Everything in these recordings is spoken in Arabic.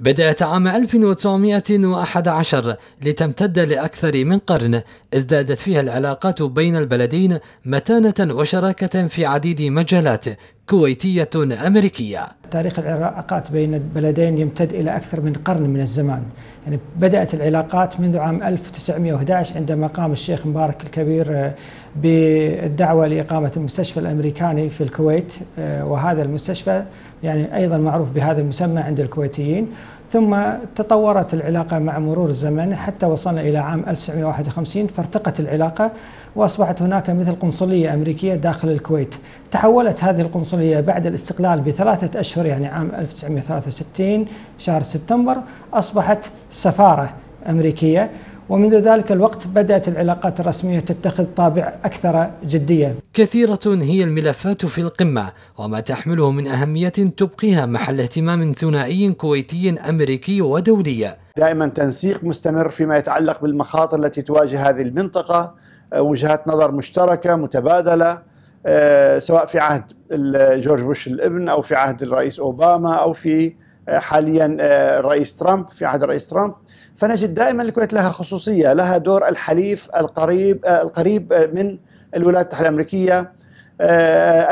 بدأت عام 1911 لتمتد لأكثر من قرن ازدادت فيها العلاقات بين البلدين متانة وشراكة في عديد مجالات كويتية أمريكية تاريخ العلاقات بين البلدين يمتد إلى أكثر من قرن من الزمان يعني بدأت العلاقات منذ عام 1911 عندما قام الشيخ مبارك الكبير آه، بالدعوة لإقامة المستشفى الأمريكاني في الكويت آه، وهذا المستشفى يعني أيضا معروف بهذا المسمى عند الكويتيين ثم تطورت العلاقة مع مرور الزمن حتى وصلنا إلى عام 1951 فارتقت العلاقة وأصبحت هناك مثل قنصلية أمريكية داخل الكويت تحولت هذه القنصلية المصرية بعد الاستقلال بثلاثة أشهر يعني عام 1963 شهر سبتمبر أصبحت سفارة أمريكية ومنذ ذلك الوقت بدأت العلاقات الرسمية تتخذ طابع أكثر جدية كثيرة هي الملفات في القمة وما تحمله من أهمية تبقيها محل اهتمام ثنائي كويتي أمريكي ودولي دائما تنسيق مستمر فيما يتعلق بالمخاطر التي تواجه هذه المنطقة آه، وجهات نظر مشتركة متبادلة آه، سواء في عهد جورج بوش الابن او في عهد الرئيس اوباما او في آه، حاليا آه، الرئيس ترامب في عهد الرئيس ترامب فنجد دائما الكويت لها خصوصيه لها دور الحليف القريب القريب من الولايات المتحده الامريكيه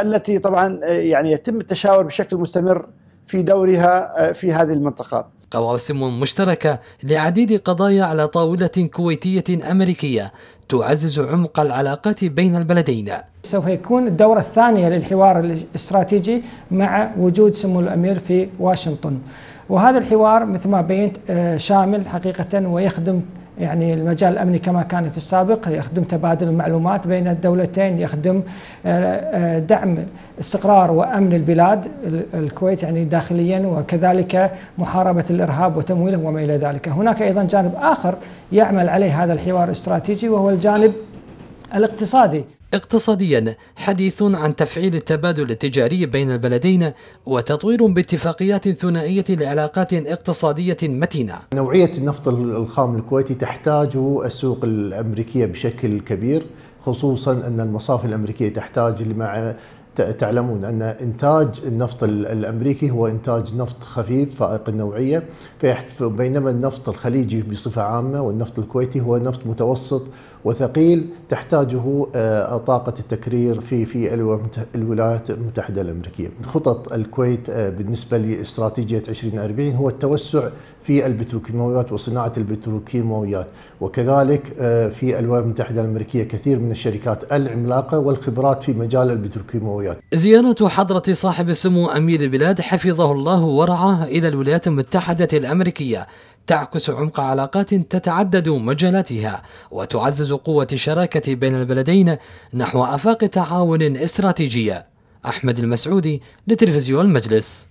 التي طبعا يعني يتم التشاور بشكل مستمر في دورها في هذه المنطقه قواسم مشتركة لعديد قضايا على طاولة كويتية أمريكية تعزز عمق العلاقات بين البلدين سوف يكون الدورة الثانية للحوار الاستراتيجي مع وجود سمو الأمير في واشنطن وهذا الحوار مثل ما بينت آه، شامل حقيقة ويخدم يعني المجال الامني كما كان في السابق يخدم تبادل المعلومات بين الدولتين يخدم آه، آه، دعم استقرار وامن البلاد الكويت يعني داخليا وكذلك محاربه الارهاب وتمويله وما الى ذلك، هناك ايضا جانب اخر يعمل عليه هذا الحوار الاستراتيجي وهو الجانب الاقتصادي. اقتصاديا حديث عن تفعيل التبادل التجاري بين البلدين وتطوير باتفاقيات ثنائية لعلاقات اقتصادية متينة نوعية النفط الخام الكويتي تحتاج السوق الأمريكية بشكل كبير خصوصا أن المصافي الأمريكية تحتاج مع تعلمون ان انتاج النفط الامريكي هو انتاج نفط خفيف فائق النوعيه بينما النفط الخليجي بصفه عامه والنفط الكويتي هو نفط متوسط وثقيل تحتاجه آه، طاقه التكرير في في الولايات المتحده الامريكيه. خطط الكويت آه، بالنسبه لاستراتيجيه 2040 هو التوسع في البتروكيماويات وصناعه البتروكيماويات وكذلك آه، في الولايات المتحده الامريكيه كثير من الشركات العملاقه والخبرات في مجال البتروكيماويات العربيات زيارة حضرة صاحب السمو أمير البلاد حفظه الله ورعاه إلى الولايات المتحدة الأمريكية تعكس عمق علاقات تتعدد مجالاتها وتعزز قوة الشراكة بين البلدين نحو آفاق تعاون استراتيجية أحمد المسعودي لتلفزيون المجلس